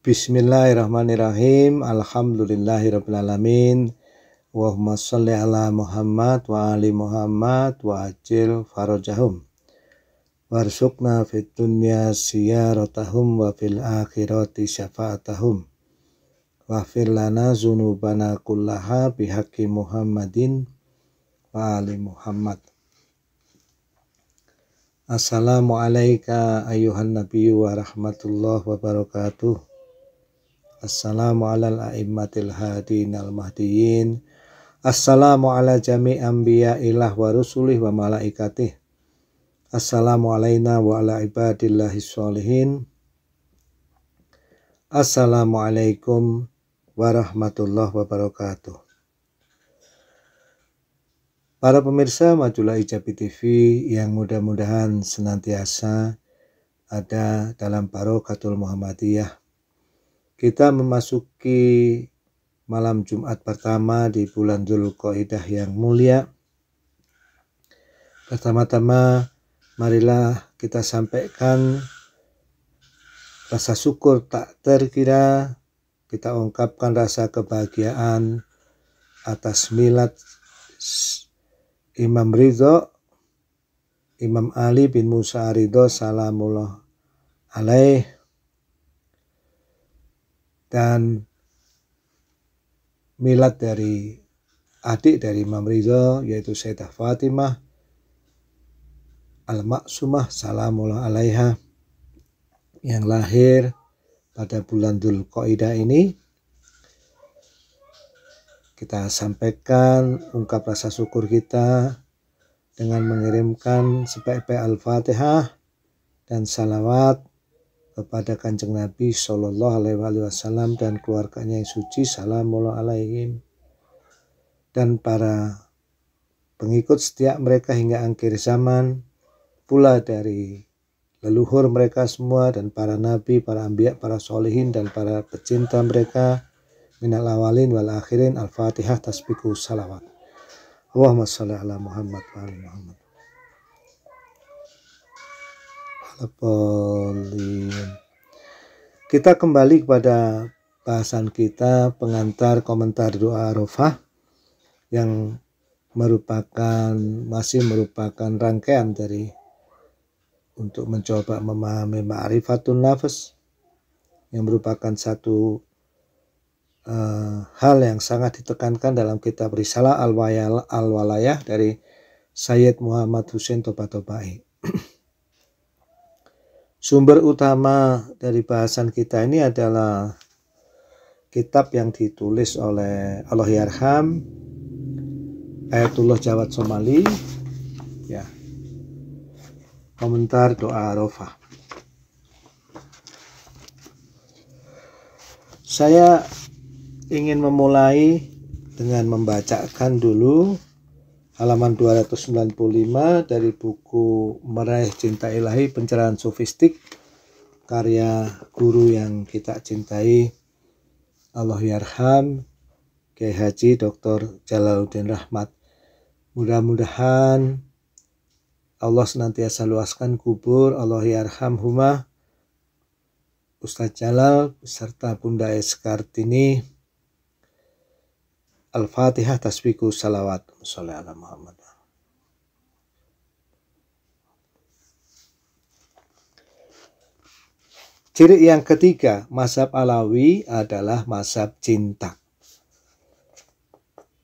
Bismillahirrahmanirrahim. Alhamdulillahirrabbilalamin. Wahumma salli ala Muhammad wa ali Muhammad wa ajil farajahum. Warsukna fit dunya siyaratahum wa fil akhirati syafa'atahum. Wa fil lana zunubana kullaha bihaqi Muhammadin wa ali Muhammad. Assalamu alayka ayuhan nabiyyu wa rahmatullahi wa Assalamu ala al a'immatil hadin al mahdiyin. Assalamu ala jami anbiya ilah wa rusulih wa malaikatih. Assalamu alaina wa ala ibadillahi sholihin. Assalamualaikum warahmatullahi wabarakatuh. Para pemirsa Majulah Ijabi TV yang mudah-mudahan senantiasa ada dalam Barokatul Muhammadiyah kita memasuki malam Jumat pertama di bulan Dzulqa'dah yang mulia. Pertama-tama marilah kita sampaikan rasa syukur tak terkira kita ungkapkan rasa kebahagiaan atas milad Imam Ridho Imam Ali bin Musa Ridho Salamullah alaih dan milad dari adik dari Imam Rizal yaitu Sayyidah Fatimah Al-Maksumah Salamullah Alaiha yang lahir pada bulan Dhul Qaidah ini kita sampaikan ungkap rasa syukur kita dengan mengirimkan sebaik-baik Al-Fatihah dan salawat kepada kanjeng Nabi Shallallahu Alaihi Wasallam dan keluarganya yang suci Salamullah alaihim dan para pengikut setiap mereka hingga akhir zaman pula dari leluhur mereka semua dan para nabi, para ambiak, para solehin dan para pecinta mereka minal awalin wal akhirin al-fatihah tasbiku salawat Allahumma salli ala Muhammad wa ala Muhammad adh Kita kembali kepada bahasan kita pengantar komentar doa Arafah yang merupakan masih merupakan rangkaian dari untuk mencoba memahami ma'rifatun nafas yang merupakan satu uh, hal yang sangat ditekankan dalam kitab Risalah Al-Walayah dari Sayyid Muhammad Hussein Toba Tobai. Sumber utama dari bahasan kita ini adalah kitab yang ditulis oleh Allahyarham Ayatullah Jawad Somali ya komentar doa Arafah saya ingin memulai dengan membacakan dulu halaman 295 dari buku Meraih Cinta Ilahi Pencerahan Sofistik karya guru yang kita cintai Allah Yarham Kiai Haji Dr. Jalaluddin Rahmat mudah-mudahan Allah senantiasa luaskan kubur Allah Yarham Huma Ustadz Jalal beserta Bunda Eskartini Kartini Al-Fatihah tasbiku salawat. Salli ala Muhammad. Ciri yang ketiga, mazhab Alawi adalah mazhab cinta.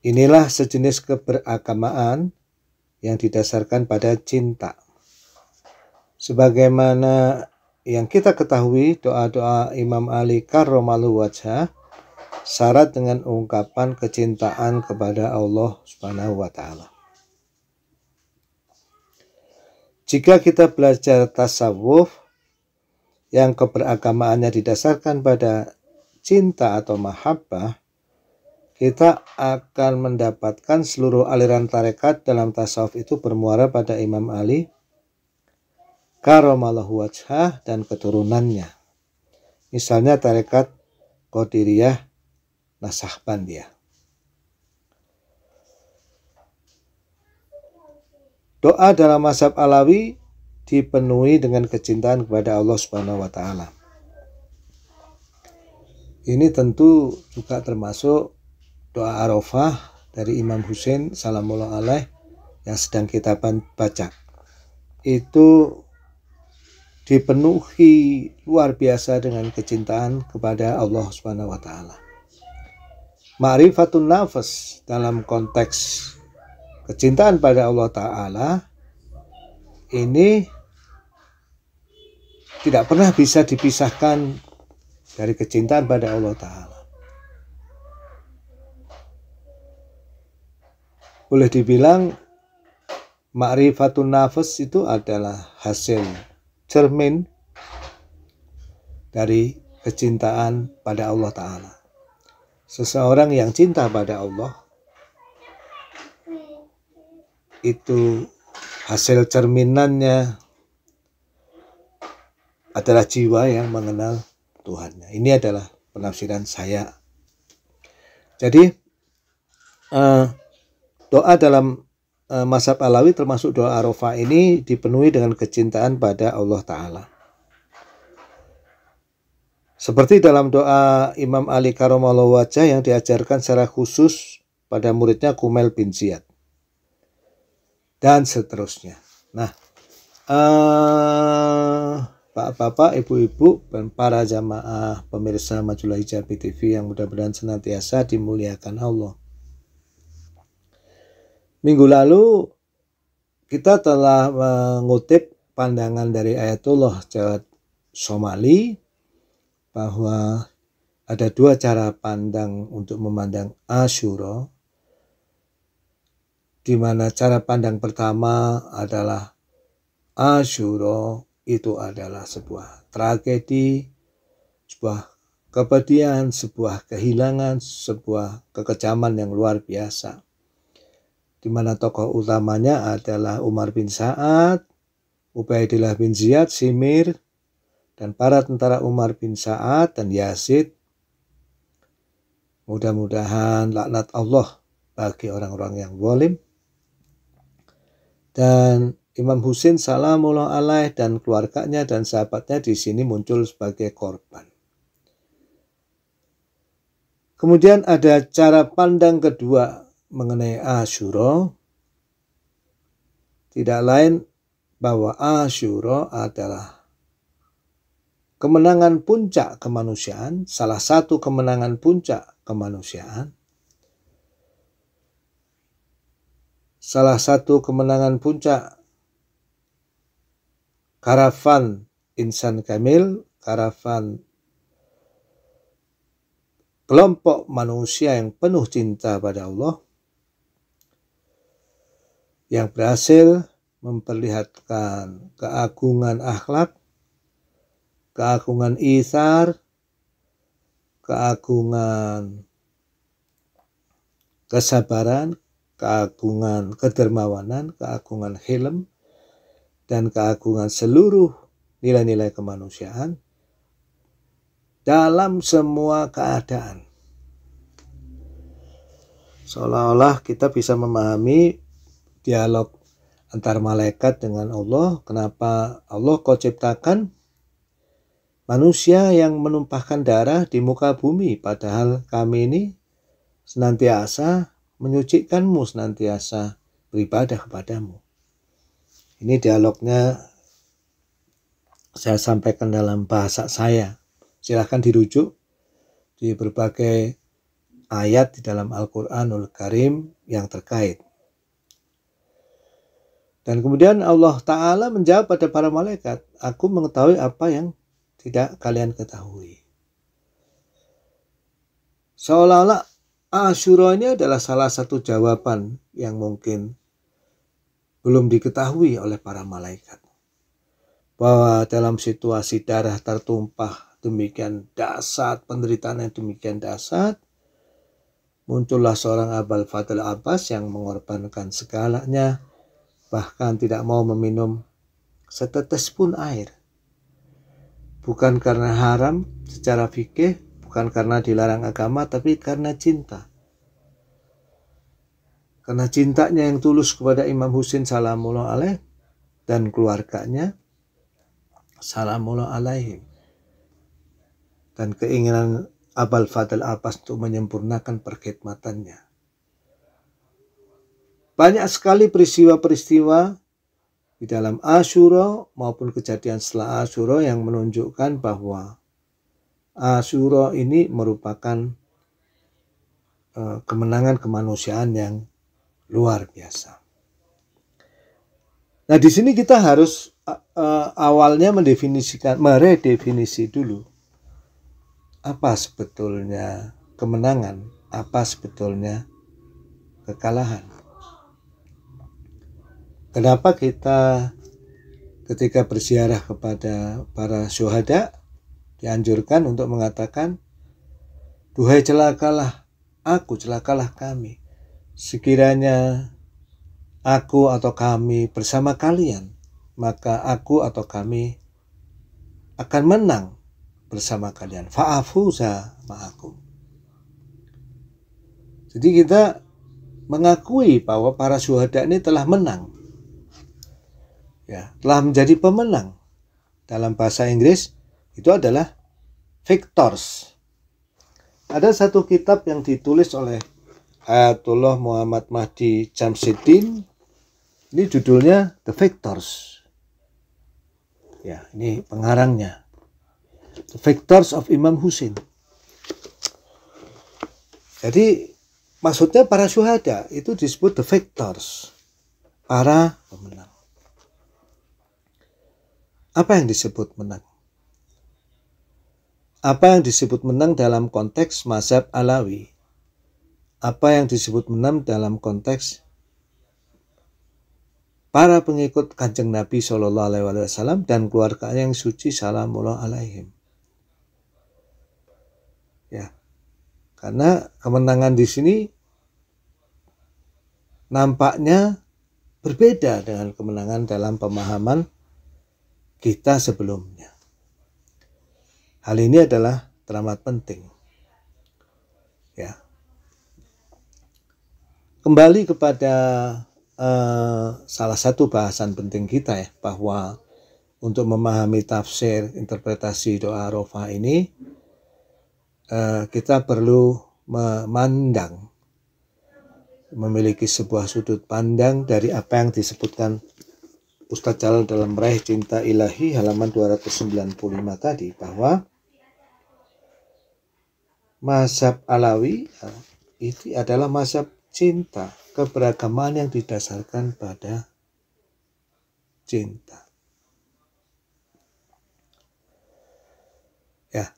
Inilah sejenis keberagamaan yang didasarkan pada cinta. Sebagaimana yang kita ketahui doa-doa Imam Ali Karomalu Wajah syarat dengan ungkapan kecintaan kepada Allah Subhanahu wa taala. Jika kita belajar tasawuf yang keberagamaannya didasarkan pada cinta atau mahabbah, kita akan mendapatkan seluruh aliran tarekat dalam tasawuf itu bermuara pada Imam Ali, karomalahu wajhah, dan keturunannya. Misalnya tarekat Qadiriyah Nasahban dia. Doa dalam mazhab Alawi dipenuhi dengan kecintaan kepada Allah Subhanahu wa taala. Ini tentu juga termasuk doa Arafah dari Imam Husain salamullah alaih yang sedang kita baca. Itu dipenuhi luar biasa dengan kecintaan kepada Allah Subhanahu wa taala. Ma'rifatun nafas dalam konteks kecintaan pada Allah Ta'ala ini tidak pernah bisa dipisahkan dari kecintaan pada Allah Ta'ala. Boleh dibilang Ma'rifatun nafas itu adalah hasil cermin dari kecintaan pada Allah Ta'ala. Seseorang yang cinta pada Allah itu hasil cerminannya adalah jiwa yang mengenal Tuhannya. Ini adalah penafsiran saya. Jadi eh, doa dalam uh, eh, Masab Alawi termasuk doa Arafah ini dipenuhi dengan kecintaan pada Allah Ta'ala. Seperti dalam doa Imam Ali Karomallahu Wajah yang diajarkan secara khusus pada muridnya Kumel bin Ziyad. Dan seterusnya. Nah, uh, eh, bapak ibu-ibu, dan para jamaah pemirsa Majulah Hijab TV yang mudah-mudahan senantiasa dimuliakan Allah. Minggu lalu kita telah mengutip pandangan dari Ayatullah Jawa Somali bahwa ada dua cara pandang untuk memandang Asyura di mana cara pandang pertama adalah Asyura itu adalah sebuah tragedi, sebuah kepedihan, sebuah kehilangan, sebuah kekejaman yang luar biasa. Di mana tokoh utamanya adalah Umar bin Sa'ad, Ubaidillah bin Ziyad, Simir, dan para tentara Umar bin Sa'ad dan Yazid. Mudah-mudahan laknat Allah bagi orang-orang yang zalim. Dan Imam Husin salamullah alaih dan keluarganya dan sahabatnya di sini muncul sebagai korban. Kemudian ada cara pandang kedua mengenai Asyura. Tidak lain bahwa Asyura adalah kemenangan puncak kemanusiaan, salah satu kemenangan puncak kemanusiaan, salah satu kemenangan puncak karavan insan kamil, karavan kelompok manusia yang penuh cinta pada Allah, yang berhasil memperlihatkan keagungan akhlak keagungan Isar, keagungan kesabaran, keagungan kedermawanan, keagungan helm, dan keagungan seluruh nilai-nilai kemanusiaan dalam semua keadaan. Seolah-olah kita bisa memahami dialog antar malaikat dengan Allah, kenapa Allah kau ciptakan manusia yang menumpahkan darah di muka bumi, padahal kami ini senantiasa menyucikanmu, senantiasa beribadah kepadamu. Ini dialognya saya sampaikan dalam bahasa saya. Silahkan dirujuk di berbagai ayat di dalam Al-Quranul Karim yang terkait. Dan kemudian Allah Ta'ala menjawab pada para malaikat, Aku mengetahui apa yang tidak kalian ketahui. Seolah-olah Asyura ini adalah salah satu jawaban yang mungkin belum diketahui oleh para malaikat. Bahwa dalam situasi darah tertumpah demikian dasar, penderitaan yang demikian dasar, muncullah seorang Abal Fadl Abbas yang mengorbankan segalanya, bahkan tidak mau meminum setetes pun air bukan karena haram secara fikih, bukan karena dilarang agama, tapi karena cinta. Karena cintanya yang tulus kepada Imam Husin salamullah alaih dan keluarganya salamullah alaihim. Dan keinginan Abal Fadl Abbas untuk menyempurnakan perkhidmatannya. Banyak sekali peristiwa-peristiwa di dalam Asyura maupun kejadian setelah Asyura yang menunjukkan bahwa Asyura ini merupakan e, kemenangan kemanusiaan yang luar biasa. Nah, di sini kita harus e, e, awalnya mendefinisikan meredefinisi dulu apa sebetulnya kemenangan, apa sebetulnya kekalahan. Kenapa kita ketika bersiarah kepada para syuhada dianjurkan untuk mengatakan Duhai celakalah aku, celakalah kami. Sekiranya aku atau kami bersama kalian, maka aku atau kami akan menang bersama kalian. Fa'afuza ma'akum. Jadi kita mengakui bahwa para syuhada ini telah menang ya telah menjadi pemenang dalam bahasa Inggris itu adalah victors ada satu kitab yang ditulis oleh Ayatullah Muhammad Mahdi Jamsudin ini judulnya The Victors ya ini pengarangnya The Victors of Imam Husin jadi maksudnya para syuhada itu disebut the victors, para pemenang. Apa yang disebut menang? Apa yang disebut menang dalam konteks mazhab Alawi? Apa yang disebut menang dalam konteks para pengikut kanjeng Nabi Shallallahu Alaihi Wasallam dan keluarga yang suci salamullah alaihim. Ya, karena kemenangan di sini nampaknya berbeda dengan kemenangan dalam pemahaman kita sebelumnya. Hal ini adalah teramat penting. Ya. Kembali kepada eh, salah satu bahasan penting kita ya bahwa untuk memahami tafsir interpretasi doa rofa ini eh, kita perlu memandang memiliki sebuah sudut pandang dari apa yang disebutkan Ustadz Jalal dalam meraih cinta ilahi halaman 295 tadi bahwa Mazhab Alawi eh, itu adalah mazhab cinta, keberagaman yang didasarkan pada cinta. Ya,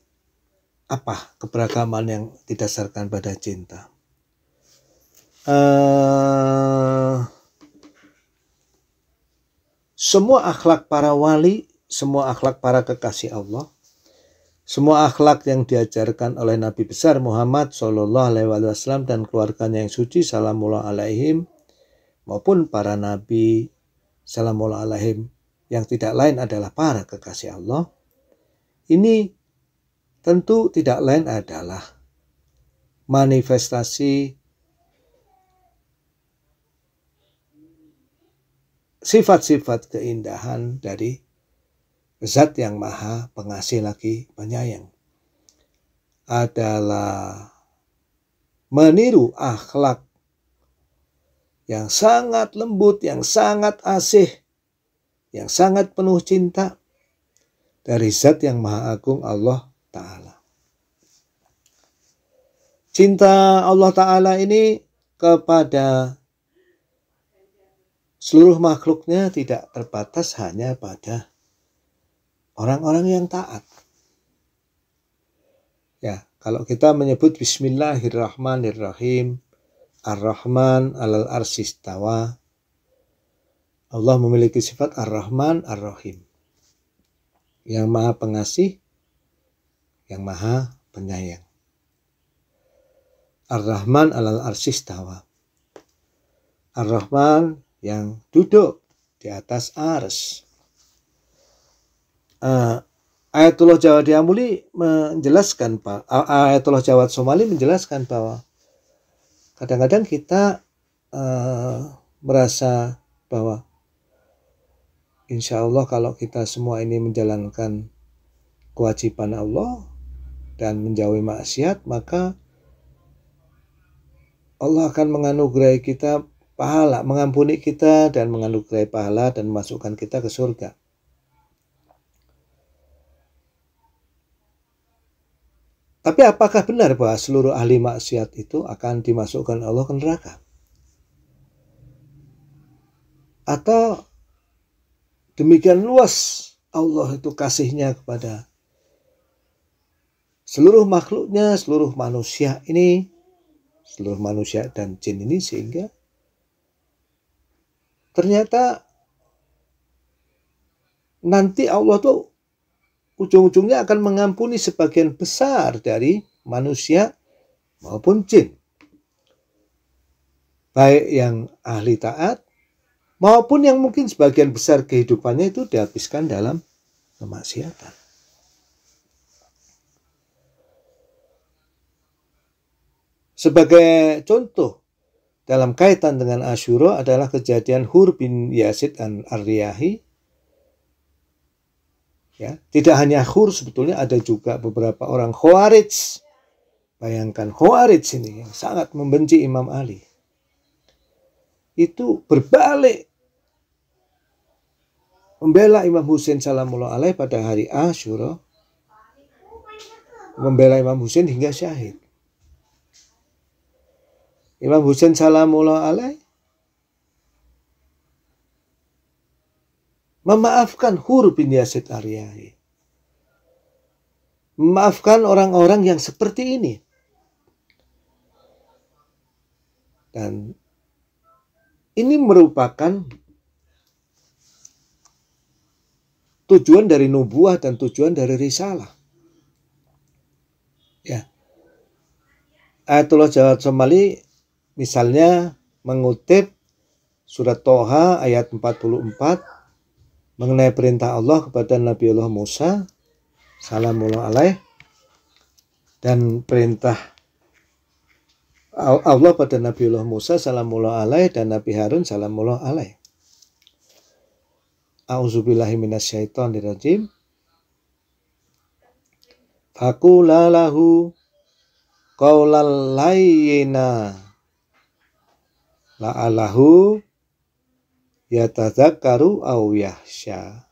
apa keberagaman yang didasarkan pada cinta? Uh, Semua akhlak para wali, semua akhlak para kekasih Allah, semua akhlak yang diajarkan oleh Nabi besar Muhammad Shallallahu Alaihi Wasallam dan keluarganya yang suci Salamullah Alaihim maupun para nabi Salamullah Alaihim yang tidak lain adalah para kekasih Allah ini tentu tidak lain adalah manifestasi sifat-sifat keindahan dari zat yang maha pengasih lagi penyayang adalah meniru akhlak yang sangat lembut, yang sangat asih, yang sangat penuh cinta dari zat yang maha agung Allah Ta'ala. Cinta Allah Ta'ala ini kepada Seluruh makhluknya tidak terbatas hanya pada orang-orang yang taat. Ya, kalau kita menyebut Bismillahirrahmanirrahim, Ar-Rahman alal arsistawa. Allah memiliki sifat Ar-Rahman Ar-Rahim. Yang maha pengasih, yang maha penyayang. Ar-Rahman alal arsistawa. Ar-Rahman yang duduk di atas ars. Uh, eh, Ayatullah Jawa Diamuli menjelaskan Pak eh, Ayatullah Jawa Somali menjelaskan bahwa kadang-kadang kita uh, merasa bahwa insya Allah kalau kita semua ini menjalankan kewajiban Allah dan menjauhi maksiat maka Allah akan menganugerahi kita pahala, mengampuni kita dan menganugerahi pahala dan memasukkan kita ke surga. Tapi apakah benar bahwa seluruh ahli maksiat itu akan dimasukkan Allah ke neraka? Atau demikian luas Allah itu kasihnya kepada seluruh makhluknya, seluruh manusia ini, seluruh manusia dan jin ini sehingga ternyata nanti Allah tuh ujung-ujungnya akan mengampuni sebagian besar dari manusia maupun jin. Baik yang ahli taat maupun yang mungkin sebagian besar kehidupannya itu dihabiskan dalam kemaksiatan. Sebagai contoh, dalam kaitan dengan Asyuro adalah kejadian Hur bin Yasid dan ar Ya, tidak hanya Hur sebetulnya ada juga beberapa orang Khawarij. Bayangkan Khawarij ini yang sangat membenci Imam Ali. Itu berbalik membela Imam Husain salamullah alaih pada hari Asyuro. membela Imam Husain hingga syahid. Imam Husain salamullah alaih memaafkan Hur bin Yasid Aryai. Memaafkan orang-orang yang seperti ini. Dan ini merupakan tujuan dari nubuah dan tujuan dari risalah. Ya. Ayatullah Jawa Somali Misalnya mengutip surat Toha ayat 44 mengenai perintah Allah kepada Nabi Allah Musa salamullah alaih dan perintah Allah pada Nabi Allah Musa salamullah alaih dan Nabi Harun salamullah alaih. A'udzubillahi minasyaitonirrajim. Fakulalahu qawlal la'alahu yatadzakkaru au yahsya.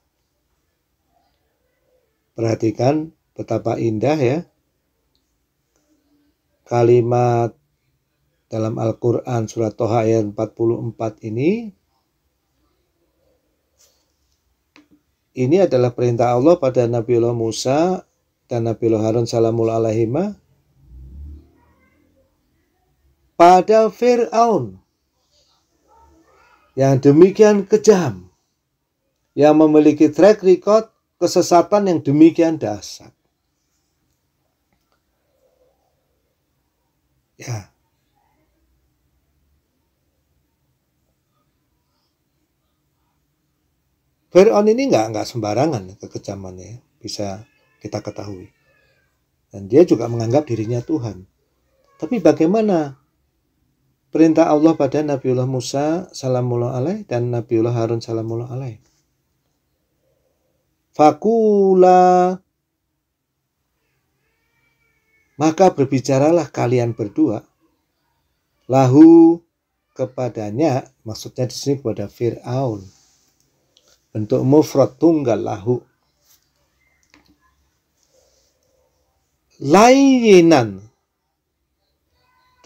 Perhatikan betapa indah ya. Kalimat dalam Al-Quran surat Toha ayat 44 ini. Ini adalah perintah Allah pada Nabi Allah Musa dan Nabi Allah Harun salamul alaihima pada Fir'aun yang demikian kejam, yang memiliki track record kesesatan yang demikian dasar, Ya. on ini nggak nggak sembarangan kekejamannya ya. bisa kita ketahui. Dan dia juga menganggap dirinya Tuhan. Tapi bagaimana perintah Allah pada Nabiullah Musa salamullah alaih dan Nabiullah Harun salamullah alaih. Fakula maka berbicaralah kalian berdua lahu kepadanya maksudnya di sini kepada Fir'aun bentuk mufrad tunggal lahu layinan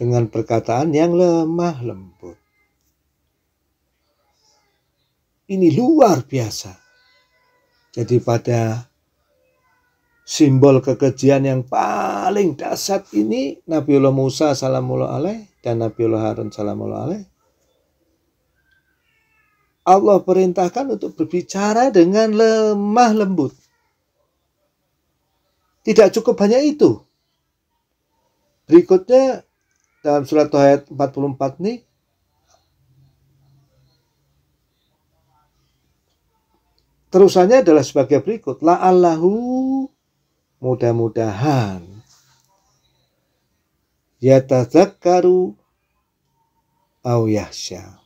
dengan perkataan yang lemah lembut. Ini luar biasa. Jadi pada simbol kekejian yang paling dasar ini Nabiullah Musa salamullah alaih dan Nabiullah Harun salamullah alaih Allah perintahkan untuk berbicara dengan lemah lembut. Tidak cukup hanya itu. Berikutnya dalam surat Toha ayat 44 nih terusannya adalah sebagai berikut la allahu mudah-mudahan ya tazakkaru au yahsya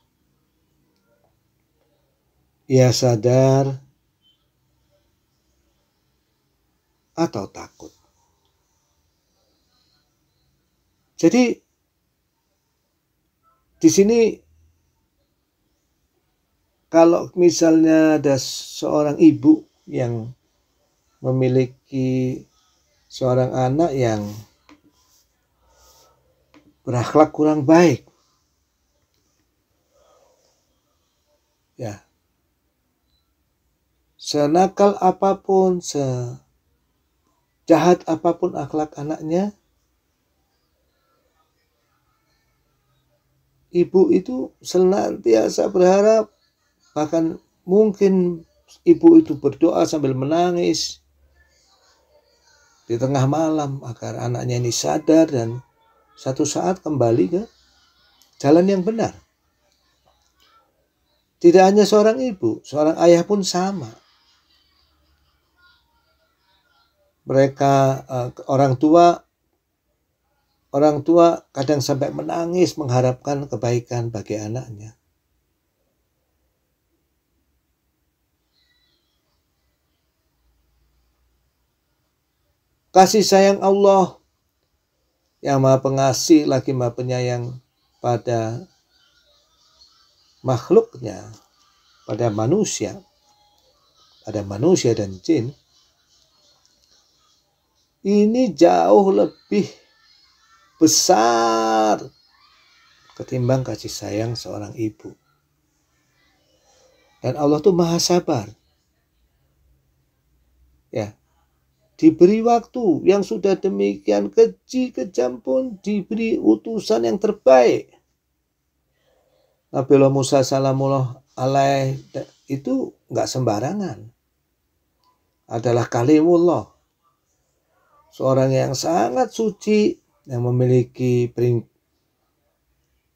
ya sadar atau takut jadi di sini kalau misalnya ada seorang ibu yang memiliki seorang anak yang berakhlak kurang baik. Ya. Senakal apapun, sejahat apapun akhlak anaknya, ibu itu senantiasa berharap, bahkan mungkin ibu itu berdoa sambil menangis di tengah malam agar anaknya ini sadar dan satu saat kembali ke jalan yang benar. Tidak hanya seorang ibu, seorang ayah pun sama. Mereka eh, orang tua Orang tua kadang sampai menangis mengharapkan kebaikan bagi anaknya. Kasih sayang Allah yang maha pengasih lagi maha penyayang pada makhluknya, pada manusia, pada manusia dan jin, ini jauh lebih besar ketimbang kasih sayang seorang ibu. Dan Allah tuh maha sabar. Ya. Diberi waktu yang sudah demikian keji kejam pun diberi utusan yang terbaik. Nabi Musa salamullah alaih itu nggak sembarangan adalah kalimullah. Seorang yang sangat suci, yang memiliki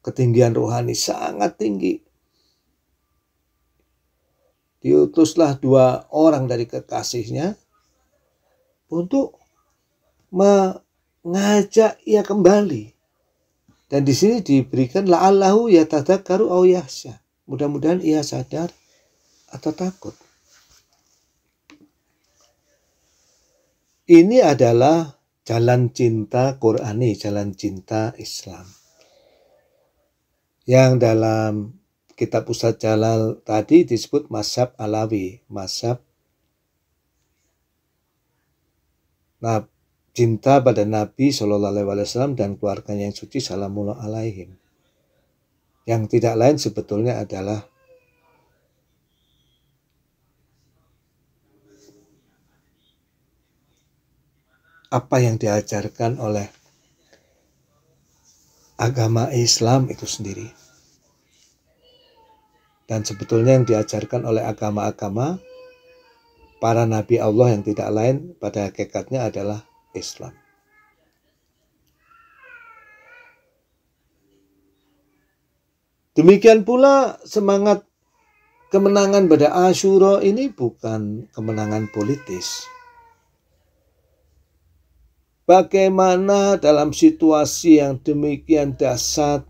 ketinggian rohani sangat tinggi. Diutuslah dua orang dari kekasihnya untuk mengajak ia kembali. Dan di sini diberikan la'allahu yatadzakkaru au yahsya. Mudah-mudahan ia sadar atau takut. Ini adalah jalan cinta Qurani, jalan cinta Islam. Yang dalam kitab Ustaz Jalal tadi disebut Masab Alawi, Masab nah, cinta pada Nabi Shallallahu Alaihi Wasallam dan keluarganya yang suci Salamullah Alaihim. Yang tidak lain sebetulnya adalah apa yang diajarkan oleh agama Islam itu sendiri. Dan sebetulnya yang diajarkan oleh agama-agama para nabi Allah yang tidak lain pada hakikatnya adalah Islam. Demikian pula semangat kemenangan pada Ashura ini bukan kemenangan politis Bagaimana dalam situasi yang demikian dasar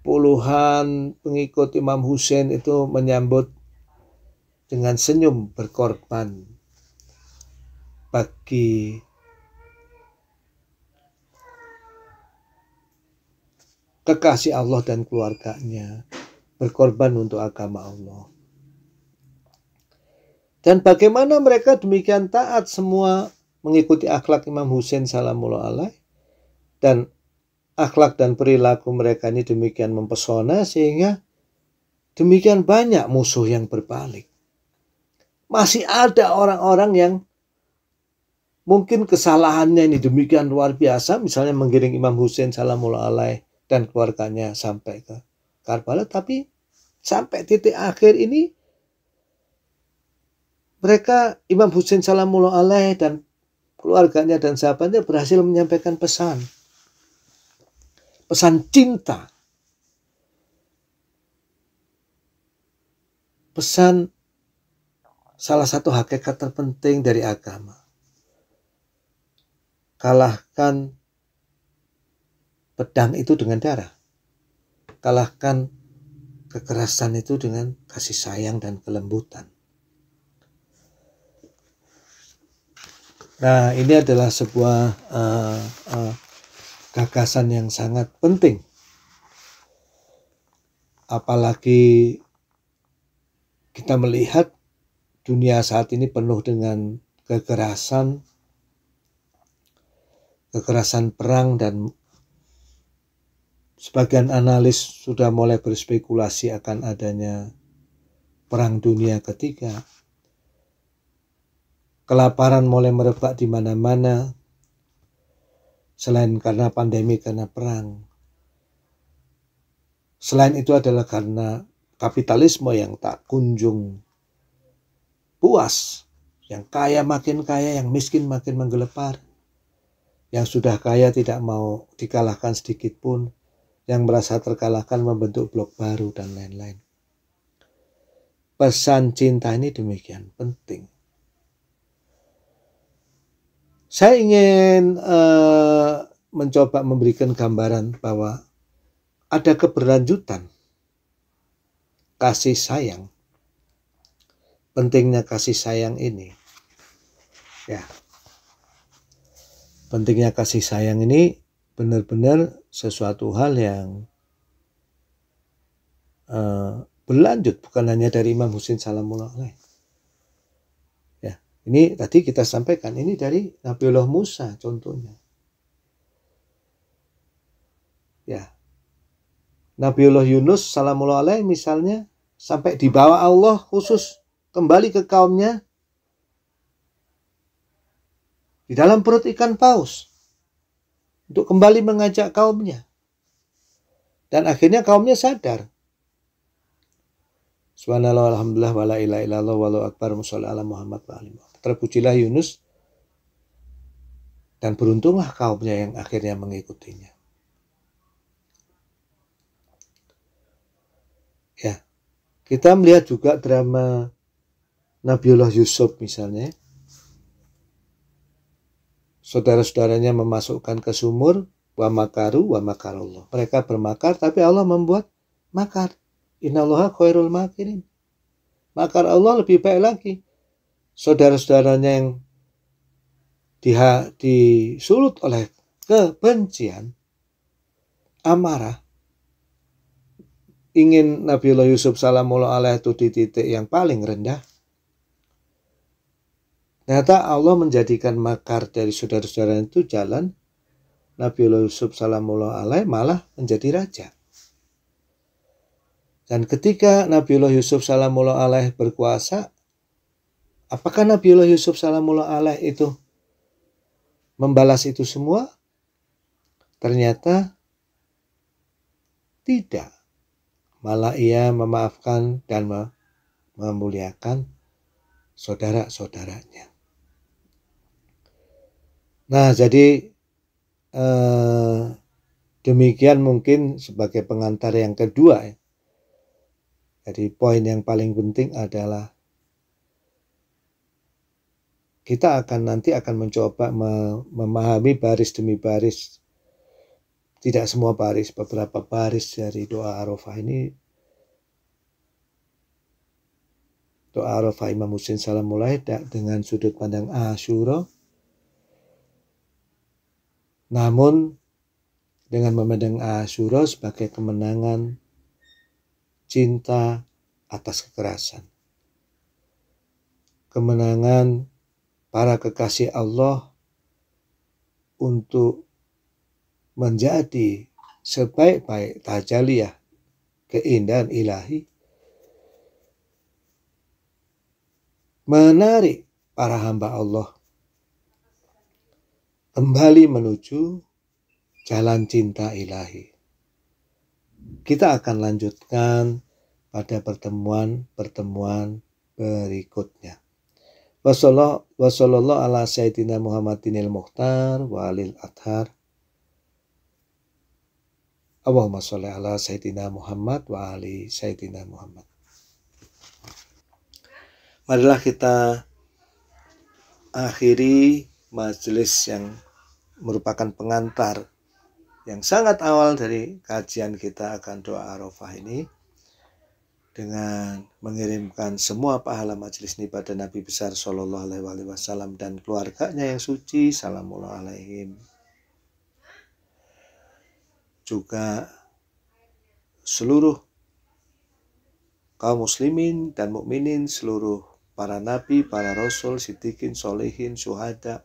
puluhan pengikut Imam Hussein itu menyambut dengan senyum berkorban bagi kekasih Allah dan keluarganya berkorban untuk agama Allah. Dan bagaimana mereka demikian taat semua mengikuti akhlak Imam Hussein salamullah alaih. Dan akhlak dan perilaku mereka ini demikian mempesona sehingga demikian banyak musuh yang berbalik. Masih ada orang-orang yang mungkin kesalahannya ini demikian luar biasa misalnya menggiring Imam Hussein salamullah alaih dan keluarganya sampai ke Karbala tapi sampai titik akhir ini mereka Imam Husain Salamullah Alaih dan keluarganya dan sahabatnya berhasil menyampaikan pesan. Pesan cinta. Pesan salah satu hakikat terpenting dari agama. Kalahkan pedang itu dengan darah. Kalahkan kekerasan itu dengan kasih sayang dan kelembutan Nah, ini adalah sebuah uh, uh, gagasan yang sangat penting. Apalagi kita melihat dunia saat ini penuh dengan kekerasan, kekerasan perang dan sebagian analis sudah mulai berspekulasi akan adanya perang dunia ketiga. Kelaparan mulai merebak di mana-mana. Selain karena pandemi, karena perang. Selain itu adalah karena kapitalisme yang tak kunjung puas. Yang kaya makin kaya, yang miskin makin menggelepar. Yang sudah kaya tidak mau dikalahkan sedikit pun. Yang merasa terkalahkan membentuk blok baru dan lain-lain pesan cinta ini demikian penting. Saya ingin uh, mencoba memberikan gambaran bahwa ada keberlanjutan kasih sayang. Pentingnya kasih sayang ini. Ya. Pentingnya kasih sayang ini benar-benar sesuatu hal yang uh, berlanjut bukan hanya dari Imam Husin Salamullah alaihi ini tadi kita sampaikan, ini dari Nabi Allah Musa contohnya. Ya. Nabi Allah Yunus salamullah alaih misalnya sampai dibawa Allah khusus kembali ke kaumnya di dalam perut ikan paus untuk kembali mengajak kaumnya. Dan akhirnya kaumnya sadar. Subhanallah alhamdulillah wala ilaha illallah wallahu akbar ala Muhammad wa terpujilah Yunus dan beruntunglah kaumnya yang akhirnya mengikutinya. Ya, kita melihat juga drama Nabiullah Yusuf misalnya. Saudara-saudaranya memasukkan ke sumur, wa makaru wa makarullah. Mereka bermakar tapi Allah membuat makar. Innallaha khairul makirin. Makar Allah lebih baik lagi saudara-saudaranya yang diha, disulut oleh kebencian, amarah, ingin Nabi Allah Yusuf salamullah alaih itu di titik yang paling rendah. Ternyata Allah menjadikan makar dari saudara-saudara itu jalan Nabi Allah Yusuf salamullah alaih malah menjadi raja. Dan ketika Nabi Allah Yusuf salamullah alaih berkuasa, Apakah Nabiullah Yusuf salamullah Allah itu membalas itu semua? Ternyata tidak. Malah ia memaafkan dan memuliakan saudara-saudaranya. Nah, jadi eh, demikian mungkin sebagai pengantar yang kedua. Ya. Jadi poin yang paling penting adalah kita akan nanti akan mencoba memahami baris demi baris tidak semua baris beberapa baris dari doa arafah ini doa arafah Imam muslim salam mulai dengan sudut pandang Asyura namun dengan memandang Asyura sebagai kemenangan cinta atas kekerasan kemenangan para kekasih Allah untuk menjadi sebaik-baik tajaliyah keindahan ilahi menarik para hamba Allah kembali menuju jalan cinta ilahi. Kita akan lanjutkan pada pertemuan-pertemuan berikutnya. Wassalamualaikum ala sayyidina Muhammadin al-Mukhtar wa alil athar. Allahumma sholli ala sayyidina Muhammad wa ali sayyidina Muhammad. Marilah kita akhiri majelis yang merupakan pengantar yang sangat awal dari kajian kita akan doa Arafah ini dengan mengirimkan semua pahala majelis ini pada Nabi besar Shallallahu Alaihi Wasallam dan keluarganya yang suci Salamullah Alaihim juga seluruh kaum muslimin dan mukminin seluruh para nabi, para rasul, sitikin, solehin, syuhada,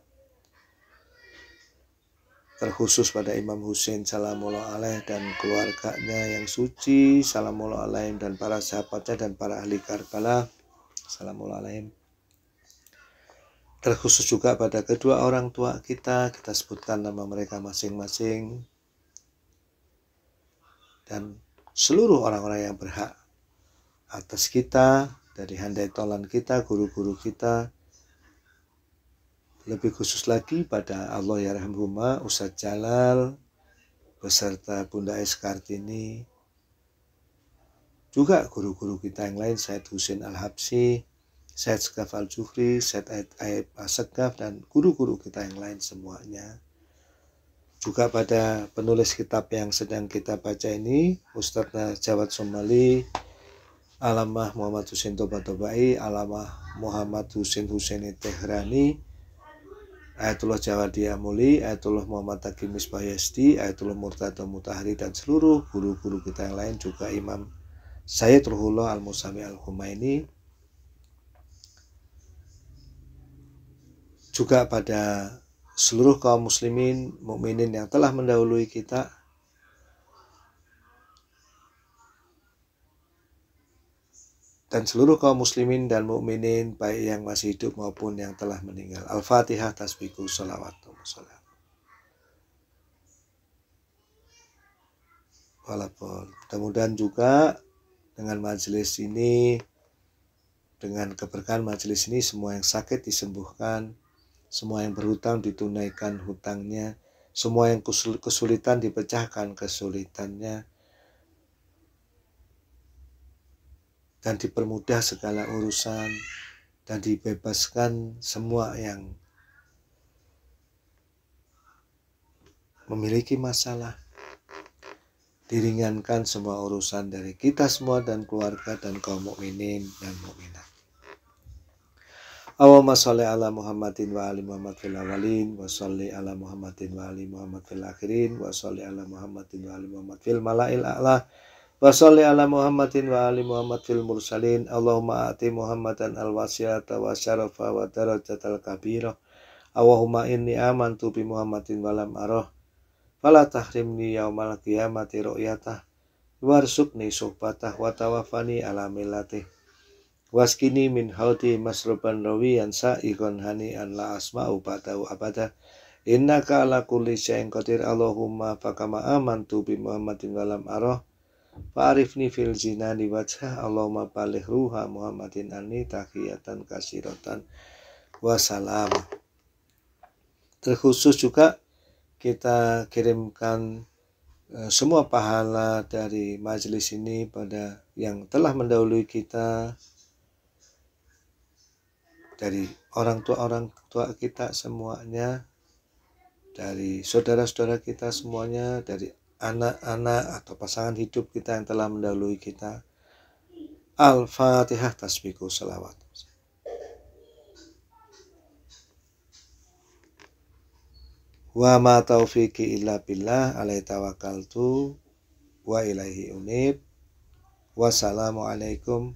terkhusus pada Imam Hussein Salamullah Alaih dan keluarganya yang suci Salamullah Alaihim dan para sahabatnya dan para ahli Karbala Salamullah Alaihim terkhusus juga pada kedua orang tua kita kita sebutkan nama mereka masing-masing dan seluruh orang-orang yang berhak atas kita dari handai tolan kita guru-guru kita lebih khusus lagi pada Allah Yarhamhuma Ustadz Jalal beserta Bunda S. juga guru-guru kita yang lain Syed Husin Al-Habsi, Syed Sekaf Al-Jufri, Said Aib Asegaf dan guru-guru kita yang lain semuanya. Juga pada penulis kitab yang sedang kita baca ini, Ustadz Jawad Somali, Alamah Muhammad Husin Toba Tobai, Alamah Muhammad Husin Husaini Tehrani, Ayatullah Jawa Diamuli, Ayatullah Muhammad Taqi Misbahesti, Ayatullah Murtado Mutahari dan seluruh guru-guru kita yang lain juga Imam Sayyid Ruhullah Al-Musami Al-Humaini juga pada seluruh kaum muslimin, mukminin yang telah mendahului kita dan seluruh kaum muslimin dan mukminin baik yang masih hidup maupun yang telah meninggal. Al-Fatihah tasbihku salawat wassalam. Walaupun mudah-mudahan juga dengan majelis ini dengan keberkahan majelis ini semua yang sakit disembuhkan, semua yang berhutang ditunaikan hutangnya, semua yang kesulitan dipecahkan kesulitannya dan dipermudah segala urusan dan dibebaskan semua yang memiliki masalah diringankan semua urusan dari kita semua dan keluarga dan kaum mukminin dan mukminat. Allahumma sholli ala Muhammadin wa ali Muhammad fil awalin wa sholli ala Muhammadin wa ali Muhammad fil akhirin wa sholli ala Muhammadin wa ali Muhammad fil mala'il a'la Wasalli ala Muhammadin wa ali mursalin. Allahumma ati Muhammadan al-wasiyata wa syarafa wa darajatal kabirah. Allahumma inni amantu bi Muhammadin walam aroh. Fala tahrimni yaumal qiyamati ru'yatah. Warsukni sohbatah wa tawafani ala milatih. Waskini min hauti masruban rawiyan sa'ikon hani an la asma'u ba'dahu abadah. Innaka ala kulli syai'in qadir Allahumma fakama amantu bi Muhammadin walam aroh. Fa'arifni fil zina di wajah Allahumma balih ruha Muhammadin anni takhiyatan kasiratan wasalam. Terkhusus juga kita kirimkan eh, semua pahala dari majelis ini pada yang telah mendahului kita dari orang tua orang tua kita semuanya dari saudara-saudara kita semuanya dari anak-anak atau pasangan hidup kita yang telah mendahului kita. Al-Fatihah tasbiku salawat. Wa ma taufiqi illa billah alaih tawakkaltu wa ilaihi unib. Wassalamualaikum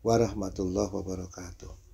warahmatullahi wabarakatuh.